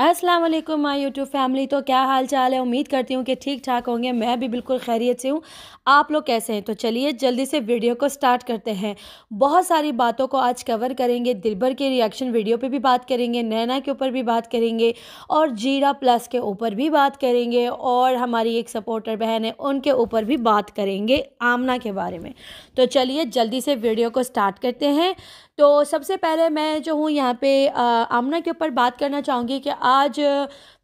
अस्सलाम वालेकुम my YouTube family तो क्या हाल चाल है उम्मीद करती हूँ कि ठीक ठाक होंगे मैं भी बिल्कुल खैरियत से हूँ आप लोग कैसे हैं तो चलिए जल्दी से वीडियो को स्टार्ट करते हैं बहुत सारी बातों को आज कवर करेंगे दिलबर के रिएक्शन वीडियो पे भी बात करेंगे नैना के ऊपर भी बात करेंगे और जीरा प्लस के ऊपर भी बात करेंगे और हमारी एक सपोर्टर बहन है उनके ऊपर भी बात करेंगे आमना के बारे में तो चलिए जल्दी से वीडियो को स्टार्ट करते हैं तो सबसे पहले मैं जो हूँ यहाँ पे आमना के ऊपर बात करना चाहूँगी कि आज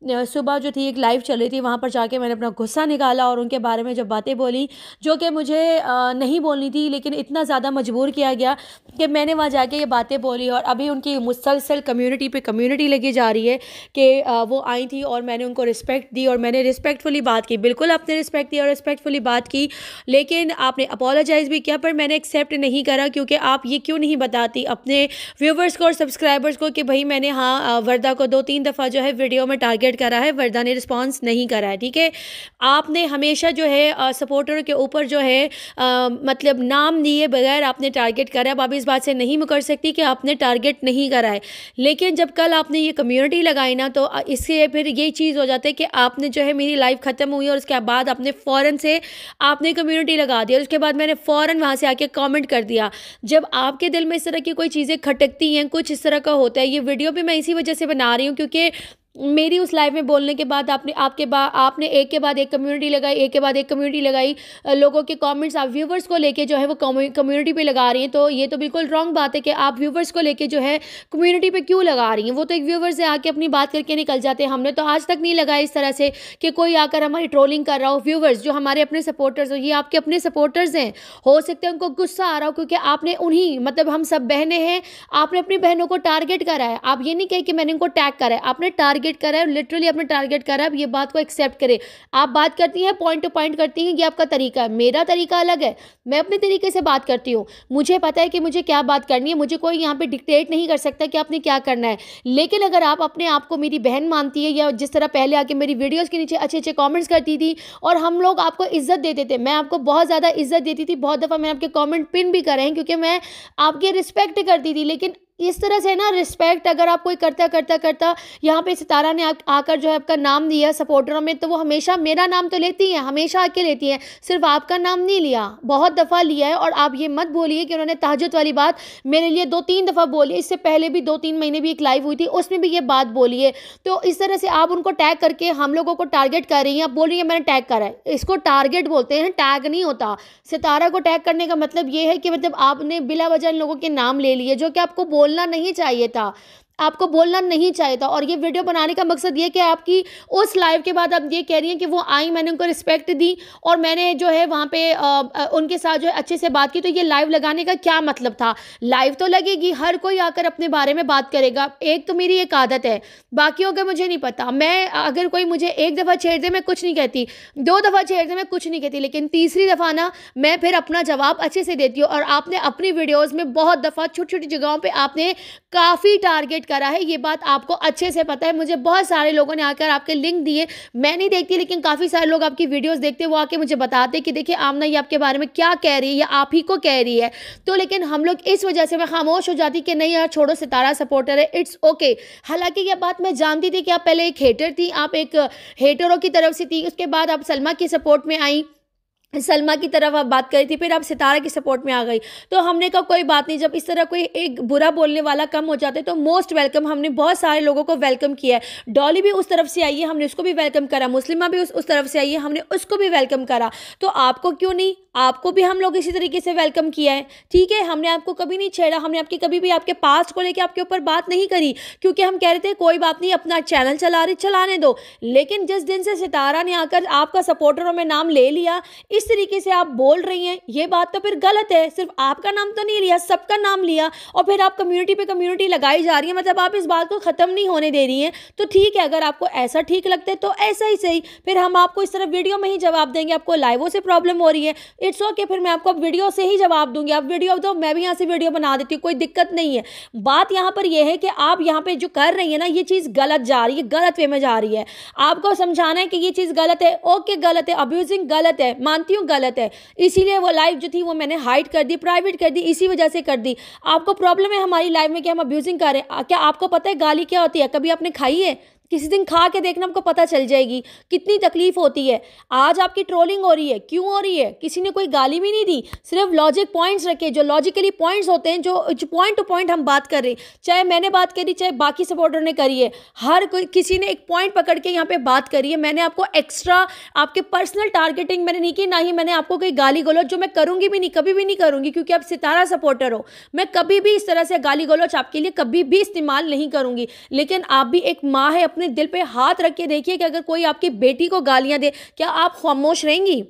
सुबह जो थी एक लाइव चल रही थी वहाँ पर जाके मैंने अपना गुस्सा निकाला और उनके बारे में जब बातें बोली जो कि मुझे नहीं बोलनी थी लेकिन इतना ज़्यादा मजबूर किया गया कि मैंने वहाँ जाके ये बातें बोली और अभी उनकी मुसलसल कम्यूनिटी पर कम्यूनिटी लगी जा रही है कि वो आई थी और मैंने उनको रिस्पेक्ट दी और मैंने रिस्पेक्टफुली बात की बिल्कुल आपने रिस्पेक्ट दी और रिस्पेक्टफुली बात की लेकिन आपने अपोलोजाइज़ भी किया पर मैंने एक्सेप्ट नहीं करा क्योंकि आप ये क्यों नहीं बताती अपने व्यूवर्स को और सब्सक्राइबर्स को कि भाई मैंने हाँ वर्दा को दो तीन दफ़ा जो है वीडियो में टारगेट टारगेट करा है वर्दा ने रिस्पॉन्स नहीं करा है ठीक है आपने हमेशा जो है सपोर्टर के ऊपर जो है आ, मतलब नाम लिए बगैर आपने टारगेट करा अब आप इस बात से नहीं मुकर सकती कि आपने टारगेट नहीं करा है लेकिन जब कल आपने ये कम्यूनिटी लगाई ना तो इससे फिर ये चीज़ हो जाती है कि आपने जो है मेरी लाइफ ख़त्म हुई और उसके बाद आपने फ़ौरन से आपने कम्यूनिटी लगा दिया और उसके बाद मैंने फ़ौरन वहाँ से आके कमेंट कर दिया जब आपके दिल में इस तरह की कोई चीज़ें खटकती हैं कुछ इस तरह का होता है ये वीडियो भी मैं इसी वजह से बना रही हूँ क्योंकि मेरी उस लाइव में बोलने के बाद आपने आपके बा आपने एक के बाद एक कम्युनिटी लगाई एक के बाद एक कम्युनिटी लगाई लोगों के कमेंट्स आप व्यूवर्स को लेके जो है वो कम्युनिटी पे लगा रही हैं तो ये तो बिल्कुल रॉन्ग बात है कि आप व्यूवर्स को लेके जो है कम्युनिटी पे क्यों लगा रही हैं वो तो एक व्यूवर से आके अपनी बात करके निकल जाते हैं हमने तो आज तक नहीं लगाया इस तरह से कि कोई आकर हमारी ट्रोलिंग कर रहा हो व्यूवर्स जो हमारे अपने सपोर्टर्स हो ये आपके अपने सपोर्टर्स हैं हो सकते हैं उनको गुस्सा आ रहा हो क्योंकि आपने उन्हीं मतलब हम सब बहनें हैं आपने अपनी बहनों को टारगेट करा है आप ये नहीं कहे कि मैंने उनको टैग करा है आपने टारगेट टारगेट करा है लिटरली आपने टारगेट करा है अब ये बात को एक्सेप्ट करें आप बात करती हैं पॉइंट टू पॉइंट करती हैं कि आपका तरीका है मेरा तरीका अलग है मैं अपने तरीके से बात करती हूँ मुझे पता है कि मुझे क्या बात करनी है मुझे कोई यहाँ पर डिक्टेट नहीं कर सकता कि आपने क्या करना है लेकिन अगर आप अपने आप को मेरी बहन मानती है या जिस तरह पहले आके मेरी वीडियोज़ के नीचे अच्छे अच्छे कॉमेंट्स करती थी और हम लोग आपको इज्जत देते थे मैं आपको बहुत ज़्यादा इज्जत देती थी बहुत दफ़ा मैं आपके कॉमेंट पिन भी करें क्योंकि मैं आपकी रिस्पेक्ट करती थी लेकिन इस तरह से ना रिस्पेक्ट अगर आप कोई करता करता करता यहाँ पे सितारा ने आकर जो है आपका नाम दिया सपोर्टरों में तो वो हमेशा मेरा नाम तो लेती हैं हमेशा आके लेती हैं सिर्फ आपका नाम नहीं लिया बहुत दफ़ा लिया है और आप ये मत बोलिए कि उन्होंने तहजत वाली बात मेरे लिए दो तीन दफ़ा बोली इससे पहले भी दो तीन महीने भी एक लाइव हुई थी उसमें भी ये बात बोली है तो इस तरह से आप उनको टैग करके हम लोगों को टारगेट कर रही हैं आप बोल रही हैं मैंने टैग करा है इसको टारगेट बोलते हैं टैग नहीं होता सितारा को टैग करने का मतलब ये है कि मतलब आपने बिला वजह लोगों के नाम ले लिए जो कि आपको बोल बोलना नहीं चाहिए था आपको बोलना नहीं चाहिए था और ये वीडियो बनाने का मकसद ये कि आपकी उस लाइव के बाद आप ये कह रही हैं कि वो आई मैंने उनको रिस्पेक्ट दी और मैंने जो है वहाँ पे आ, उनके साथ जो है अच्छे से बात की तो ये लाइव लगाने का क्या मतलब था लाइव तो लगेगी हर कोई आकर अपने बारे में बात करेगा एक तो मेरी एक आदत है बाकियों का मुझे नहीं पता मैं अगर कोई मुझे एक दफ़ा छेड़ दे मैं कुछ नहीं कहती दो दफ़ा छेड़ दे मैं कुछ नहीं कहती लेकिन तीसरी दफ़ा ना मैं फिर अपना जवाब अच्छे से देती हूँ और आपने अपनी वीडियोज़ में बहुत दफ़ा छोटी छोटी जगहों पर आपने काफ़ी टारगेट करा है ये बात आपको अच्छे से पता है मुझे बहुत सारे लोगों ने आकर आपके लिंक दिए मैं नहीं देखती लेकिन काफ़ी सारे लोग आपकी वीडियोज़ देखते वो आके मुझे बताते कि देखिए आमना ये आपके बारे में क्या कह रही है या आप ही को कह रही है तो लेकिन हम लोग इस वजह से मैं खामोश हो जाती कि नहीं यार छोड़ो सितारा सपोर्टर है इट्स ओके हालांकि ये बात मैं जानती थी कि आप पहले एक हेटर थी आप एक हेटरों की तरफ से थी उसके बाद आप सलमा की सपोर्ट में आई सलमा की तरफ आप बात करी थी फिर आप सितारा की सपोर्ट में आ गई तो हमने कहा कोई बात नहीं जब इस तरह कोई एक बुरा बोलने वाला कम हो जाता है तो मोस्ट वेलकम हमने बहुत सारे लोगों को वेलकम किया है डॉली भी उस तरफ से आई है हमने उसको भी वेलकम करा मुस्लिमा भी उस उस तरफ से आई है हमने उसको भी वेलकम करा तो आपको क्यों नहीं आपको भी हम लोग इसी तरीके से वेलकम किया है ठीक है हमने आपको कभी नहीं छेड़ा हमने आपके कभी भी आपके पास्ट को लेकर आपके ऊपर बात नहीं करी क्योंकि हम कह रहे थे कोई बात नहीं अपना चैनल चला रहे चलाने दो लेकिन जिस दिन से सितारा ने आकर आपका सपोर्टरों में नाम ले लिया इस तरीके से आप बोल रही हैं ये बात तो फिर गलत है सिर्फ आपका नाम तो नहीं लिया सबका नाम लिया और फिर आप कम्युनिटी पर कम्युनिटी लगाई जा रही है मतलब आप इस बात को ख़त्म नहीं होने दे रही हैं तो ठीक है अगर आपको ऐसा ठीक लगता है तो ऐसा ही सही फिर हम आपको इस तरह वीडियो में ही जवाब देंगे आपको लाइवों से प्रॉब्लम हो रही है इट्स ओके फिर मैं आपको वीडियो से ही जवाब दूंगी आप वीडियो दो मैं भी यहाँ से वीडियो बना देती हूँ कोई दिक्कत नहीं है बात यहाँ पर यह है कि आप यहाँ पर जो कर रही है ना ये चीज़ गलत जा रही है गलत वे में जा रही है आपको समझाना है कि ये चीज़ गलत है ओके गलत है अब्यूजिंग गलत है मानती हूँ गलत है इसीलिए वो लाइफ जो थी वो मैंने हाइड कर दी प्राइवेट कर दी इसी वजह से कर दी आपको प्रॉब्लम है हमारी लाइफ में कि हम अब्यूजिंग कर रहे हैं क्या आपको पता है गाली क्या होती है कभी आपने खाई है किसी दिन खा के देखना आपको पता चल जाएगी कितनी तकलीफ होती है आज आपकी ट्रोलिंग हो रही है क्यों हो रही है किसी ने कोई गाली भी नहीं दी सिर्फ लॉजिक पॉइंट्स रखे जो लॉजिकली पॉइंट्स होते हैं जो पॉइंट टू पॉइंट हम बात कर रहे हैं चाहे मैंने बात करी चाहे बाकी सपोर्टर ने करी है हर कोई किसी ने एक पॉइंट पकड़ के यहाँ पर बात करी है मैंने आपको एक्स्ट्रा आपके पर्सनल टारगेटिंग मैंने नहीं की ना ही मैंने आपको कोई गाली गलोच जो मैं करूँगी भी नहीं कभी भी नहीं करूँगी क्योंकि आप सितारा सपोर्टर हो मैं कभी भी इस तरह से गाली गलोच आपके लिए कभी भी इस्तेमाल नहीं करूँगी लेकिन आप भी एक माँ है अपने दिल पे हाथ रख के देखिए कि अगर कोई आपकी बेटी को गालियां दे क्या आप खामोश रहेंगी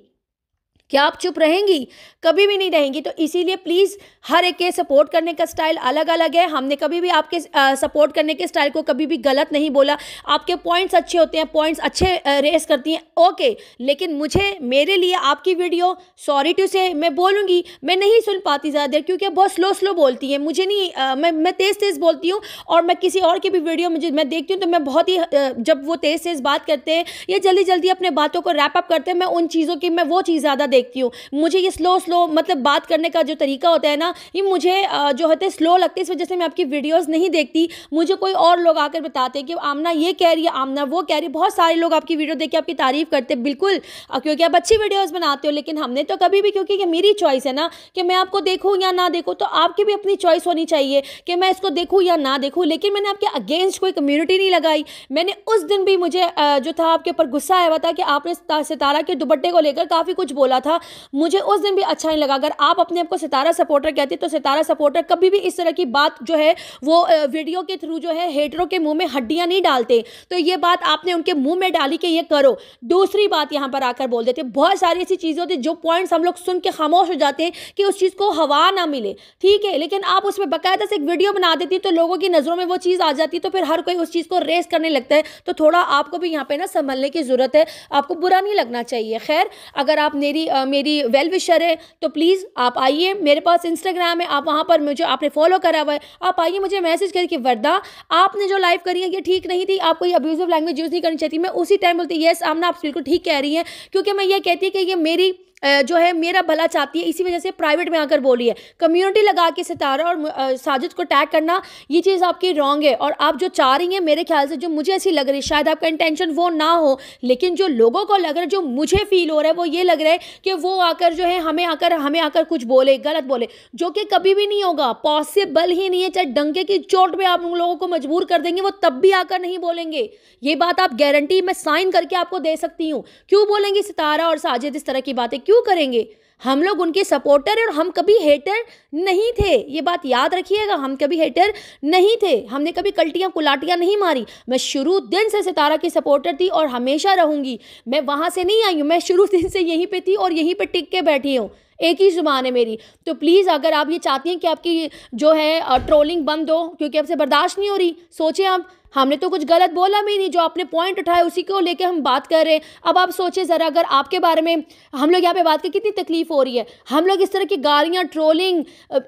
क्या आप चुप रहेंगी कभी भी नहीं रहेंगी तो इसीलिए प्लीज़ हर एक के सपोर्ट करने का स्टाइल अलग अलग है हमने कभी भी आपके सपोर्ट करने के स्टाइल को कभी भी गलत नहीं बोला आपके पॉइंट्स अच्छे होते हैं पॉइंट्स अच्छे रेस करती हैं ओके लेकिन मुझे मेरे लिए आपकी वीडियो सॉरी टू से मैं बोलूँगी मैं नहीं सुन पाती ज़्यादा देर क्योंकि बहुत स्लो स्लो बोलती है मुझे नहीं आ, मैं मैं तेज़ तेज़ बोलती हूँ और मैं किसी और की भी वीडियो मुझे मैं देखती हूँ तो मैं बहुत ही जब वो तेज़ तेज़ बात करते हैं या जल्दी जल्दी अपने बातों को रैपअप करते हैं मैं उन चीज़ों की मैं वो चीज़ ज़्यादा देख देखती हूँ मुझे ये स्लो स्लो मतलब बात करने का जो तरीका होता है ना ये मुझे जो होते हैं स्लो लगते इस वजह से मैं आपकी वीडियोज़ नहीं देखती मुझे कोई और लोग आकर बताते हैं कि आमना ये कह रही है आमना वो कह रही है बहुत सारे लोग आपकी वीडियो देख के आपकी तारीफ़ करते बिल्कुल क्योंकि आप अच्छी वीडियोज़ बनाते हो लेकिन हमने तो कभी भी क्योंकि ये मेरी चॉइस है ना कि मैं आपको देखूँ या ना देखूँ तो आपकी भी अपनी चॉइस होनी चाहिए कि मैं इसको देखूँ या ना देखूँ लेकिन मैंने आपके अगेंस्ट कोई कम्युनिटी नहीं लगाई मैंने उस दिन भी मुझे जो था आपके ऊपर गुस्सा आया हुआ था कि आपने सितारा के दुपट्टे को लेकर काफ़ी कुछ बोला था था मुझे उस दिन भी अच्छा नहीं लगा अगर आप अपने आप को सितारा सपोर्टर कहते तो सितारा सपोर्टर कभी भी इस तरह की बात जो है वो वीडियो के थ्रू जो है हेटरों के मुंह में हड्डियां नहीं डालते तो ये बात आपने उनके मुंह में डाली कि ये करो दूसरी बात यहां पर आकर बोल देते बहुत सारी ऐसी चीज़ें होती जो पॉइंट्स हम लोग सुन के खामोश हो जाते हैं कि उस चीज़ को हवा ना मिले ठीक है लेकिन आप उसमें बाकायदा से एक वीडियो बना देती तो लोगों की नज़रों में वो चीज़ आ जाती तो फिर हर कोई उस चीज़ को रेस करने लगता है तो थोड़ा आपको भी यहां पर ना संभलने की ज़रूरत है आपको बुरा नहीं लगना चाहिए खैर अगर आप मेरी मेरी वेल विशर है तो प्लीज़ आप आइए मेरे पास इंस्टाग्राम है आप वहाँ पर मुझे आपने फॉलो करा हुआ है आप आइए मुझे मैसेज करके वर्दा आपने जो लाइव करी है ये ठीक नहीं थी आपको ये अब्यूजिव लैंग्वेज यूज़ नहीं करनी चाहती मैं उसी टाइम बोलती येस आमना आप बिल्कुल ठीक कह रही हैं क्योंकि मैं ये कहती है कि ये मेरी जो है मेरा भला चाहती है इसी वजह से प्राइवेट में आकर बोली है कम्युनिटी लगा के सितारा और साजिद को टैग करना ये चीज़ आपकी रॉन्ग है और आप जो चाह रही हैं मेरे ख्याल से जो मुझे ऐसी लग रही है शायद आपका इंटेंशन वो ना हो लेकिन जो लोगों को लग रहा है जो मुझे फील हो रहा है वो ये लग रहा है कि वो आकर जो है हमें आकर हमें आकर कुछ बोले गलत बोले जो कि कभी भी नहीं होगा पॉसिबल ही नहीं है चाहे डंके की चोट में आप उन लोगों को मजबूर कर देंगे वो तब भी आकर नहीं बोलेंगे ये बात आप गारंटी मैं साइन करके आपको दे सकती हूँ क्यों बोलेंगे सितारा और साजिद इस तरह की बातें क्यों करेंगे हम लोग उनके सपोर्टर और हम कभी हेटर नहीं थे ये बात याद रखिएगा हम कभी हेटर नहीं थे हमने कभी कल्टियाँ कुलाटियाँ नहीं मारी मैं शुरू दिन से सितारा की सपोर्टर थी और हमेशा रहूँगी मैं वहाँ से नहीं आई हूँ मैं शुरू दिन से यहीं पर थी और यहीं पर टिक के बैठी हूँ एक ही ज़ुबान है मेरी तो प्लीज़ अगर आप ये चाहती हैं कि आपकी जो है ट्रोलिंग बंद हो क्योंकि आपसे बर्दाश्त नहीं हो रही सोचें आप हमने तो कुछ गलत बोला भी नहीं जो आपने पॉइंट उठाया उसी को लेके हम बात कर रहे हैं अब आप सोचें ज़रा अगर आपके बारे में हम लोग यहाँ पे बात कर कितनी तकलीफ़ हो रही है हम लोग इस तरह की गालियाँ ट्रोलिंग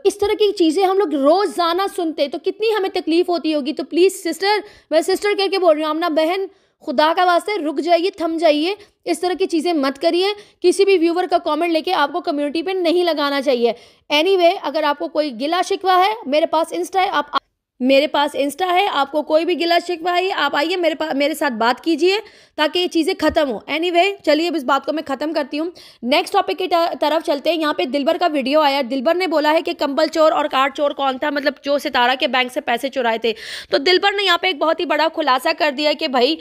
इस तरह की चीज़ें हम लोग रोज़ाना सुनते तो कितनी हमें तकलीफ़ होती होगी तो प्लीज़ सिस्टर मैं सिस्टर करके बोल रही हूँ आमना बहन खुदा का वास्ते रुक जाइए थम जाइए इस तरह की चीज़ें मत करिए किसी भी व्यूवर का कमेंट लेके आपको कम्युनिटी पे नहीं लगाना चाहिए एनीवे anyway, अगर आपको कोई गिला शिकवा है मेरे पास इंस्टा है आप मेरे पास इंस्टा है आपको कोई भी गिला शिकवा है आप आइए मेरे पास मेरे साथ बात कीजिए ताकि ये चीज़ें ख़त्म हो एनी anyway, चलिए अब इस बात को मैं ख़त्म करती हूँ नेक्स्ट टॉपिक की तरफ चलते हैं यहाँ पे दिलबर का वीडियो आया दिलबर ने बोला है कि कंबल चोर और कार चोर कौन था मतलब जो सितारा के बैंक से पैसे चुराए थे तो दिलबर ने यहाँ पर एक बहुत ही बड़ा खुलासा कर दिया कि भाई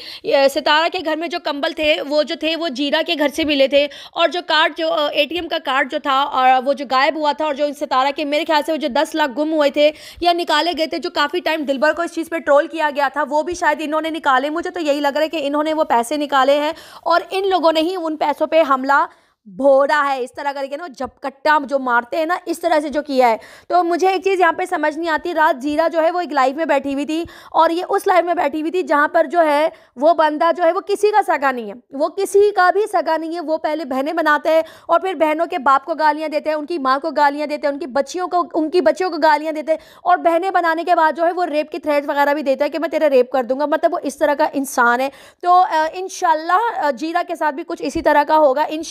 सितारा के घर में जो कम्बल थे वो जो थे वो जीरा के घर से मिले थे और जो कार्ड जो ए का कार्ड जो था और वो जो गायब हुआ था और जो सितारा के मेरे ख्याल से वो जो दस लाख गुम हुए थे या निकाले गए थे जो काफ़ी काफ़ी टाइम दिलबर को इस चीज़ पर ट्रोल किया गया था वो भी शायद इन्होंने निकाले मुझे तो यही लग रहा है कि इन्होंने वो पैसे निकाले हैं और इन लोगों ने ही उन पैसों पर हमला भोरा है इस तरह करके ना झपकट्टा जो मारते हैं ना इस तरह से जो किया है तो मुझे एक चीज़ यहाँ पे समझ नहीं आती रात जीरा जो है वो एक लाइव में बैठी हुई थी और ये उस लाइव में बैठी हुई थी जहाँ पर जो है वो बंदा जो है वो किसी का सगा नहीं है वो किसी का भी सगा नहीं है वो पहले बहनें बनाते हैं और फिर बहनों के बाप को गालियाँ देते हैं उनकी माँ को गालियाँ देते हैं उनकी बच्चियों को उनकी बच्चियों को गालियाँ देते हैं और बहनें बनाने के बाद जो है वो रेप की थ्रेड वगैरह भी देता है कि मैं तेरा रेप कर दूंगा मतलब वो इस तरह का इंसान है तो इन जीरा के साथ भी कुछ इसी तरह का होगा इन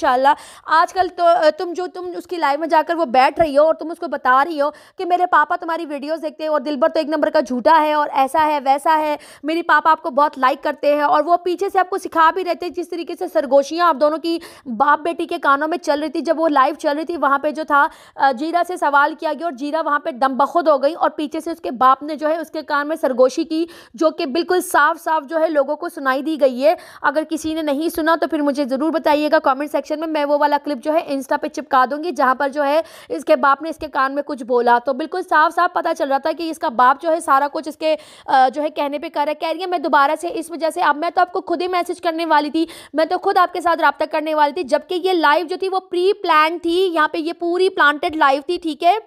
आजकल तो तुम जो तुम उसकी लाइव में जाकर वो बैठ रही हो और तुम उसको बता रही हो कि मेरे पापा तुम्हारी वीडियोज़ देखते हैं और दिल तो एक नंबर का झूठा है और ऐसा है वैसा है मेरे पापा आपको बहुत लाइक करते हैं और वो पीछे से आपको सिखा भी रहते हैं जिस तरीके से सरगोशियाँ आप दोनों की बाप बेटी के कानों में चल रही थी जब वो लाइव चल रही थी वहाँ पर जो था जीरा से सवाल किया गया और जीरा वहाँ पर दम बखुद हो गई और पीछे से उसके बाप ने जो है उसके कान में सरगोशी की जो कि बिल्कुल साफ साफ जो है लोगों को सुनाई दी गई है अगर किसी ने नहीं सुना तो फिर मुझे ज़रूर बताइएगा कॉमेंट सेक्शन में मैं वो वाला क्लिप जो है इंस्टा पे चिपका दूंगी जहां पर जो है इसके बाप ने इसके कान में कुछ बोला तो बिल्कुल साफ साफ पता चल रहा था कि इसका बाप जो है सारा कुछ इसके जो है कहने पर कर रहा है कह रही है मैं दोबारा से इस वजह से अब मैं तो आपको खुद ही मैसेज करने वाली थी मैं तो खुद आपके साथ रबता करने वाली थी जबकि ये लाइव जो थी वो प्री प्लान थी यहाँ पे ये पूरी प्लांटेड लाइव थी ठीक है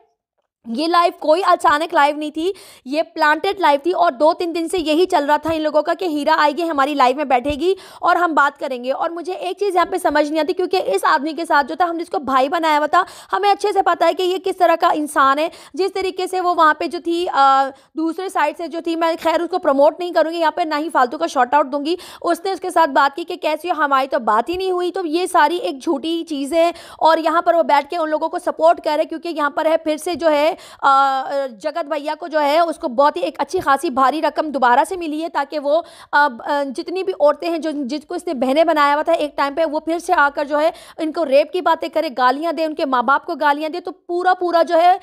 ये लाइव कोई अचानक लाइव नहीं थी ये प्लांटेड लाइव थी और दो तीन दिन से यही चल रहा था इन लोगों का कि हीरा आएगी हमारी लाइव में बैठेगी और हम बात करेंगे और मुझे एक चीज़ यहाँ पे समझ नहीं आती क्योंकि इस आदमी के साथ जो था हमने इसको भाई बनाया हुआ था हमें अच्छे से पता है कि ये किस तरह का इंसान है जिस तरीके से वो वहाँ पर जो थी आ, दूसरे साइड से जो थी मैं खैर उसको प्रमोट नहीं करूँगी यहाँ पर ना ही फालतू का शॉर्ट आउट दूंगी उसने उसके साथ बात की कि कैसी हो हमारी तो बात ही नहीं हुई तो ये सारी एक झूठी चीज़ है और यहाँ पर वो बैठ के उन लोगों को सपोर्ट करे क्योंकि यहाँ पर है फिर से जो है जगत भैया को जो है उसको बहुत ही एक अच्छी खासी भारी रकम दोबारा से मिली है ताकि वो जितनी भी औरतें हैं जो जिसको इसने बहने बनाया हुआ था एक टाइम पे वो फिर से आकर जो है इनको रेप की बातें करे गालियाँ दे उनके माँ बाप को गालियाँ दे तो पूरा पूरा जो है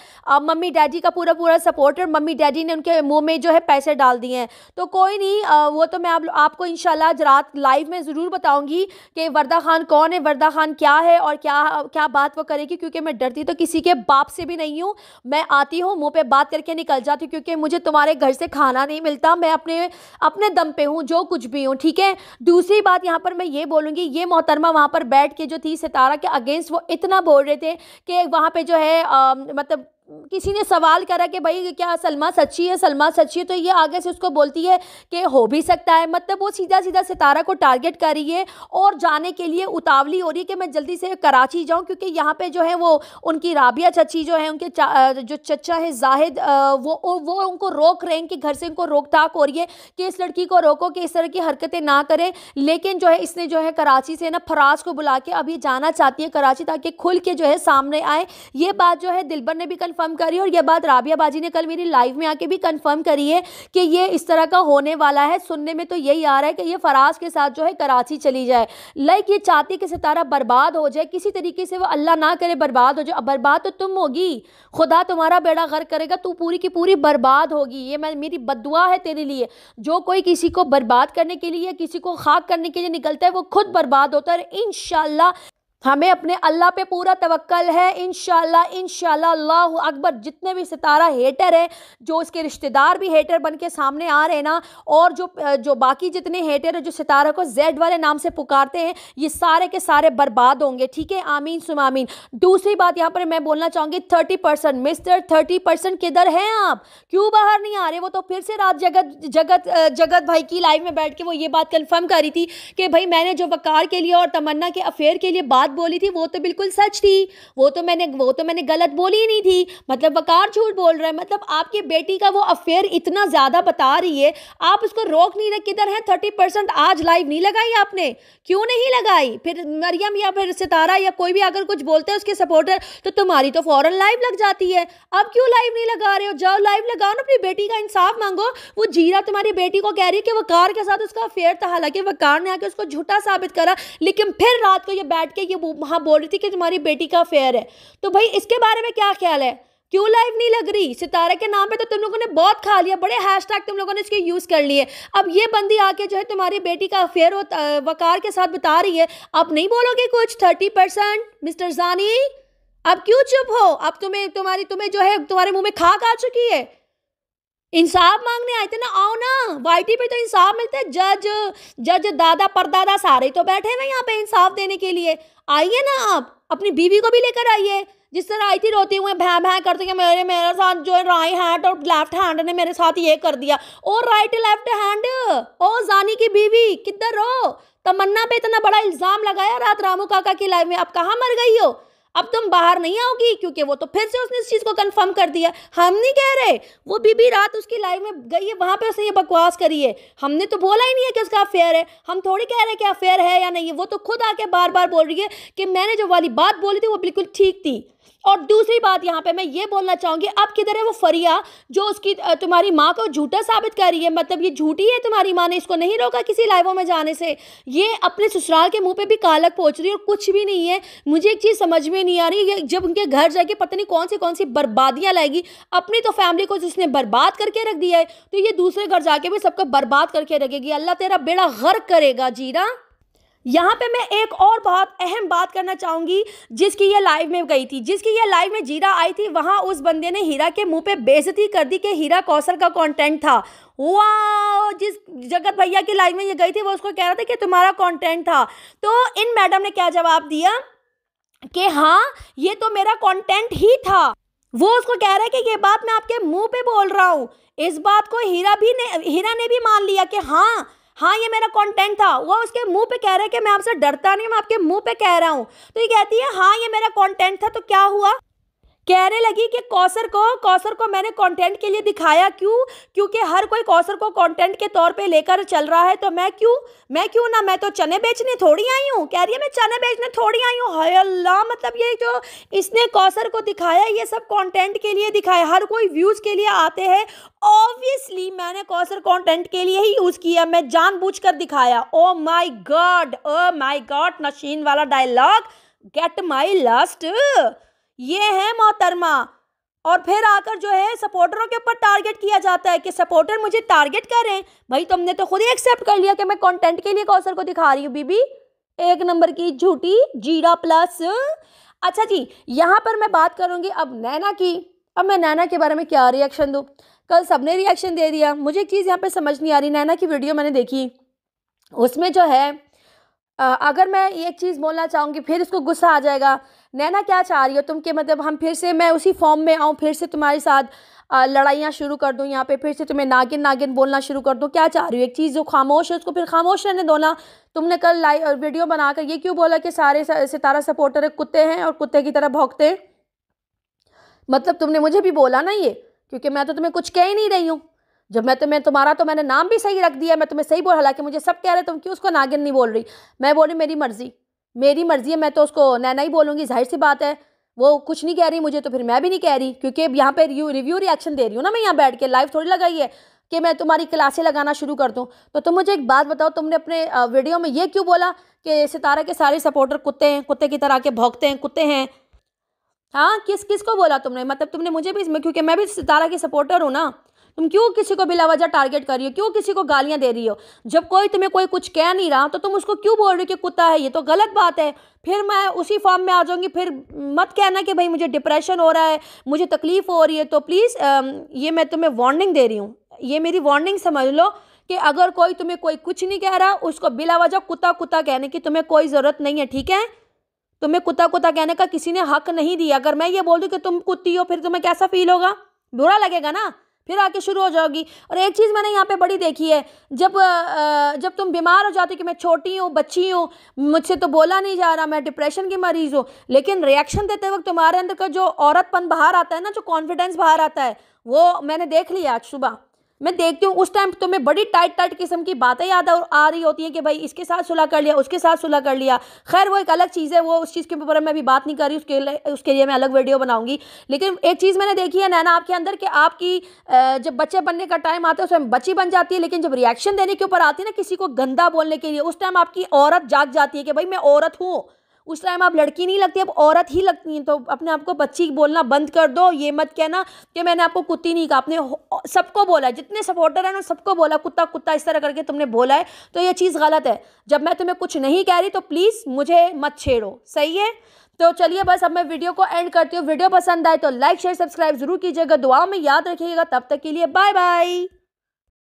मम्मी डैडी का पूरा पूरा सपोर्टर मम्मी डैडी ने उनके मुँह में जो है पैसे डाल दिए हैं तो कोई नहीं वो तो मैं आप आपको इन रात लाइव में ज़रूर बताऊँगी कि वर्दा खान कौन है वर्दा खान क्या है और क्या क्या बात वो करेगी क्योंकि मैं डरती तो किसी के बाप से भी नहीं हूँ मैं मैं आती हूँ मुंह पे बात करके निकल जाती हूँ क्योंकि मुझे तुम्हारे घर से खाना नहीं मिलता मैं अपने अपने दम पे हूँ जो कुछ भी हूँ ठीक है दूसरी बात यहाँ पर मैं ये बोलूँगी ये मोहतरमा वहाँ पर बैठ के जो थी सितारा के अगेंस्ट वो इतना बोल रहे थे कि वहाँ पर जो है आ, मतलब किसी ने सवाल करा कि भाई क्या सलमा सच्ची है सलमा सच्ची है तो ये आगे से उसको बोलती है कि हो भी सकता है मतलब वो सीधा सीधा सितारा को टारगेट कर रही है और जाने के लिए उतावली हो रही है कि मैं जल्दी से कराची जाऊं क्योंकि यहाँ पे जो है वो उनकी राबिया चची जो है उनके जो चचा है जाहिद वो वो उनको रोक रहे हैं कि घर से उनको रोक हो रही है कि इस लड़की को रोको कि इस तरह की हरकतें ना करें लेकिन जो है इसने जो है कराची से ना फराज को बुला के अब ये जाना चाहती है कराची ताकि खुल के जो है सामने आए ये बात जो है दिलबर ने भी कल कंफर्म करी और यह बात राबिया बाजी ने कल मेरी लाइव में आके भी कंफर्म करी है कि ये इस तरह का होने वाला है सुनने में तो यही आ रहा है कि ये फराज के साथ जो है कराची चली जाए लाइक ये चाहती कि सितारा बर्बाद हो जाए किसी तरीके से वो अल्लाह ना करे बर्बाद हो जाए बर्बाद तो तुम होगी खुदा तुम्हारा बेड़ा घर करेगा तू पूरी की पूरी बर्बाद होगी ये मैं मेरी बदुआ है तेरे लिए जो कोई किसी को बर्बाद करने के लिए किसी को खाक करने के लिए निकलता है वो खुद बर्बाद होता है इन हमें अपने अल्लाह पे पूरा तवक्ल है इन इन अल्लाह अकबर जितने भी सितारा हेटर हैं जो उसके रिश्तेदार भी हेटर बन के सामने आ रहे हैं ना और जो जो बाकी जितने हेटर हैं जो सितारा को जेड वाले नाम से पुकारते हैं ये सारे के सारे बर्बाद होंगे ठीक है आमीन आमीन दूसरी बात यहाँ पर मैं बोलना चाहूँगी thirty percent mister thirty percent किधर हैं आप क्यों बाहर नहीं आ रहे वो तो फिर से रात जगत जगत जगत भाई की लाइव में बैठ के वो ये बात कन्फर्म करी थी कि भाई मैंने जो वकार के लिए और तमन्ना के अफेयर के लिए बात बात बोली थी वो तो बिल्कुल सच थी वो तो मैंने वो तो मैंने गलत बोली नहीं थी मतलब वकार झूठ बोल रहा है मतलब आपकी बेटी का वो अफेयर इतना ज़्यादा बता रही है आप उसको रोक नहीं रहे किधर है थर्टी परसेंट आज लाइव नहीं लगाई आपने क्यों नहीं लगाई फिर मरियम या फिर सितारा या कोई भी अगर कुछ बोलते हैं उसके सपोर्टर तो तुम्हारी तो फ़ौरन लाइव लग जाती है अब क्यों लाइव नहीं लगा रहे हो जाओ लाइव लगाओ ना अपनी बेटी का इंसाफ मांगो वो जीरा तुम्हारी बेटी को कह रही है कि वकार के साथ उसका अफेयर था हालांकि वकार ने आके उसको झूठा साबित करा लेकिन फिर रात को ये बैठ के ये वो वहाँ बोल रही थी कि तुम्हारी बेटी का अफेयर है तो भाई इसके बारे में क्या ख्याल है क्यों लाइव नहीं लग रही सितारे के नाम पे तो तुम लोगों ने बहुत खा लिया बड़े हैशटैग तुम लोगों ने इसके यूज़ कर लिए अब ये बंदी आके जो है तुम्हारी बेटी का अफेयर वकार के साथ बता रही है आप नहीं बोलोगे कुछ थर्टी परसेंट मिस्टर जानी अब क्यों चुप हो अब तुम्हें तुम्हारी तुम्हें जो है तुम्हारे मुँह में खाक आ चुकी है इंसाफ मांगने आए थे ना आओ ना वाईटी पे तो इंसाफ मिलता है जज जज दादा परदादा सारे तो बैठे हुए यहाँ पे इंसाफ देने के लिए आइए ना आप अपनी बीवी को भी लेकर आइए जिस तरह आई थी रोती हुए भै भै करते हैं मेरे मेरे साथ जो है राई हैंड और लेफ्ट हैंड ने मेरे साथ ये कर दिया ओ राइट लेफ्ट हैंड ओ जानी की बीवी किधर हो तमन्ना पे इतना बड़ा इल्ज़ाम लगाया रात रामू काका की लाइफ में आप कहाँ मर गई हो अब तुम बाहर नहीं आओगी क्योंकि वो तो फिर से उसने इस चीज़ को कन्फर्म कर दिया हम नहीं कह रहे वो बीबी रात उसकी लाइफ में गई है वहाँ पर उसने ये बकवास करी है हमने तो बोला ही नहीं है कि उसका अफेयर है हम थोड़ी कह रहे हैं कि अफेयर है या नहीं वो तो खुद आके बार बार बोल रही है कि मैंने जो वाली बात बोली थी वो बिल्कुल ठीक थी और दूसरी बात यहाँ पे मैं ये बोलना चाहूँगी अब किधर है वो फरिया जो उसकी तुम्हारी माँ को झूठा साबित कर रही है मतलब ये झूठी है तुम्हारी माँ ने इसको नहीं रोका किसी लाइवों में जाने से ये अपने ससुराल के मुँह पर भी कालक पहुँच रही है और कुछ भी नहीं है मुझे एक चीज़ समझ में नहीं आ रही जब उनके घर जाके पता नहीं कौन सी कौन सी बर्बादियाँ लाएगी अपनी तो फैमिली को जिसने बर्बाद करके रख दिया है तो ये दूसरे घर जाके भी सबको बर्बाद करके रखेगी अल्लाह तेरा बेड़ा गर्क करेगा जीरा यहाँ पे मैं एक और बहुत अहम बात करना चाहूँगी जिसकी ये लाइव में गई थी जिसकी ये लाइव में जीरा आई थी वहाँ उस बंदे ने हीरा के मुंह पे बेजती कर दी कि हीरा कौशल का कंटेंट था वाह जिस जगत भैया की लाइव में ये गई थी वो उसको कह रहा था कि तुम्हारा कंटेंट था तो इन मैडम ने क्या जवाब दिया कि हाँ ये तो मेरा कॉन्टेंट ही था वो उसको कह रहा है कि ये बात मैं आपके मुंह पे बोल रहा हूँ इस बात को हीरा भी ने हीरा ने भी मान लिया कि हाँ हाँ ये मेरा कंटेंट था वो उसके मुंह पे कह रहे हैं कि मैं आपसे डरता नहीं मैं आपके मुंह पे कह रहा हूँ तो ये कहती है हाँ ये मेरा कंटेंट था तो क्या हुआ कहने लगी कि कौसर को कौसर को मैंने कंटेंट के लिए दिखाया क्यों क्योंकि हर कोई कौसर को कंटेंट के तौर पे लेकर चल रहा है तो मैं क्यों मैं क्यों ना मैं तो चने बेचने थोड़ी आई हूँ कह रही है मैं चने बेचने थोड़ी आई हूँ हाय अल्लाह मतलब ये जो इसने कौसर को दिखाया ये सब कॉन्टेंट के लिए दिखाया हर कोई व्यूज़ के लिए आते हैं ऑब्वियसली मैंने कौसर कॉन्टेंट के लिए ही यूज़ किया मैं जान दिखाया ओ माई गॉड ओ माई गॉड नशीन वाला डायलॉग गेट माई लास्ट ये है मोहतरमा और फिर आकर जो है सपोर्टरों के ऊपर टारगेट किया जाता है कि सपोर्टर मुझे टारगेट कर रहे हैं भाई तुमने तो खुद ही एक्सेप्ट कर लिया कि मैं कंटेंट के लिए कौसर को दिखा रही हूँ बीबी एक नंबर की झूठी जीरा प्लस अच्छा जी यहाँ पर मैं बात करूँगी अब नैना की अब मैं नैना के बारे में क्या रिएक्शन दूँ कल सबने रिएक्शन दे दिया मुझे एक चीज़ यहाँ पर समझ नहीं आ रही नैना की वीडियो मैंने देखी उसमें जो है अगर मैं एक चीज़ बोलना चाहूँगी फिर उसको गुस्सा आ जाएगा नैना क्या चाह रही हो तुम के मतलब हम फिर से मैं उसी फॉर्म में आऊँ फिर से तुम्हारे साथ लड़ाइयाँ शुरू कर दूँ यहाँ पे फिर से तुम्हें नागिन नागिन बोलना शुरू कर दूँ क्या चाह रही हो एक चीज़ जो खामोश है उसको फिर खामोश रहने दो ना तुमने कल लाइव वीडियो बनाकर ये क्यों बोला कि सारे सितारा सपोर्टर कुत्ते हैं और कुत्ते की तरह भोंकते हैं मतलब तुमने मुझे भी बोला ना ये क्योंकि मैं तो तुम्हें कुछ कह ही नहीं रही हूँ जब मैं तुम्हें तुम्हारा तो मैंने नाम भी सही रख दिया मैं तुम्हें सही बोल हालांकि मुझे सब कह रहे तुम क्यों उसको नागिन नहीं बोल रही मैं बोल रही मेरी मर्ज़ी मेरी मर्ज़ी है मैं तो उसको नैना ही बोलूँगी जाहिर सी बात है वो कुछ नहीं कह रही मुझे तो फिर मैं भी नहीं कह रही क्योंकि यहाँ पे रिव्यू रिव्यू रिएक्शन दे रही हूँ ना मैं यहाँ बैठ के लाइव थोड़ी लगाई है कि मैं तुम्हारी क्लासें लगाना शुरू कर दूँ तो तुम मुझे एक बात बताओ तुमने अपने वीडियो में ये क्यों बोला कि सितारा के सारे सपोर्टर कुत्ते हैं कुत्ते की तरह के भौंकते हैं कुत्ते हैं हाँ किस किस को बोला तुमने मतलब तुमने मुझे भी इसमें क्योंकि मैं भी सितारा की सपोर्टर हूँ ना तुम क्यों किसी को बिलावजह टारगेट कर रही हो क्यों किसी को गालियां दे रही हो जब कोई तुम्हें कोई कुछ कह नहीं रहा तो तुम उसको क्यों बोल रही हो कि कुत्ता है ये तो गलत बात है फिर मैं उसी फॉर्म में आ जाऊँगी फिर मत कहना कि भाई मुझे डिप्रेशन हो रहा है मुझे तकलीफ़ हो रही है तो प्लीज़ um, ये मैं तुम्हें वार्निंग दे रही हूँ ये मेरी वार्निंग समझ लो कि अगर कोई तुम्हें कोई कुछ नहीं कह रहा उसको बिलावजह कुत्ता कुत्ता कहने की तुम्हें कोई ज़रूरत नहीं है ठीक है तुम्हें कुत्ता कुत्ता कहने का किसी ने हक नहीं दिया अगर मैं ये बोल दूँ कि तुम कुत्ती हो फिर तुम्हें कैसा फील होगा बुरा लगेगा ना फिर आके शुरू हो जाओगी और एक चीज़ मैंने यहाँ पे बड़ी देखी है जब जब तुम बीमार हो जाते हो कि मैं छोटी हूँ बच्ची हूँ मुझसे तो बोला नहीं जा रहा मैं डिप्रेशन की मरीज़ हूँ लेकिन रिएक्शन देते वक्त तुम्हारे अंदर का जो औरतपन बाहर आता है ना जो कॉन्फिडेंस बाहर आता है वो मैंने देख लिया आज सुबह मैं देखती हूँ उस टाइम तो मैं बड़ी टाइट टाइट किस्म की बातें याद आ रही होती हैं कि भाई इसके साथ सुलह कर लिया उसके साथ सुलह कर लिया खैर वो एक अलग चीज़ है वो उस चीज़ के ऊपर मैं अभी बात नहीं कर रही उसके लिए उसके लिए मैं अलग वीडियो बनाऊंगी लेकिन एक चीज़ मैंने देखी है नैना आपके अंदर कि आपकी जब बच्चे बनने का टाइम आता है उस टाइम बच्ची बन जाती है लेकिन जब रिएक्शन देने के ऊपर आती है ना किसी को गंदा बोलने के लिए उस टाइम आपकी औरत जाग जाती है कि भाई मैं औरत हूँ उस टाइम आप लड़की नहीं लगती आप औरत ही लगती हैं तो अपने आप को बच्ची बोलना बंद कर दो ये मत कहना कि मैंने आपको कुत्ती नहीं कहा आपने सबको बोला जितने सपोर्टर हैं ना सबको बोला कुत्ता कुत्ता इस तरह करके तुमने बोला है तो ये चीज़ गलत है जब मैं तुम्हें कुछ नहीं कह रही तो प्लीज़ मुझे मत छेड़ो सही है तो चलिए बस अब मैं वीडियो को एंड करती हूँ वीडियो पसंद आए तो लाइक शेयर सब्सक्राइब जरूर कीजिएगा दुआ में याद रखिएगा तब तक के लिए बाय बाय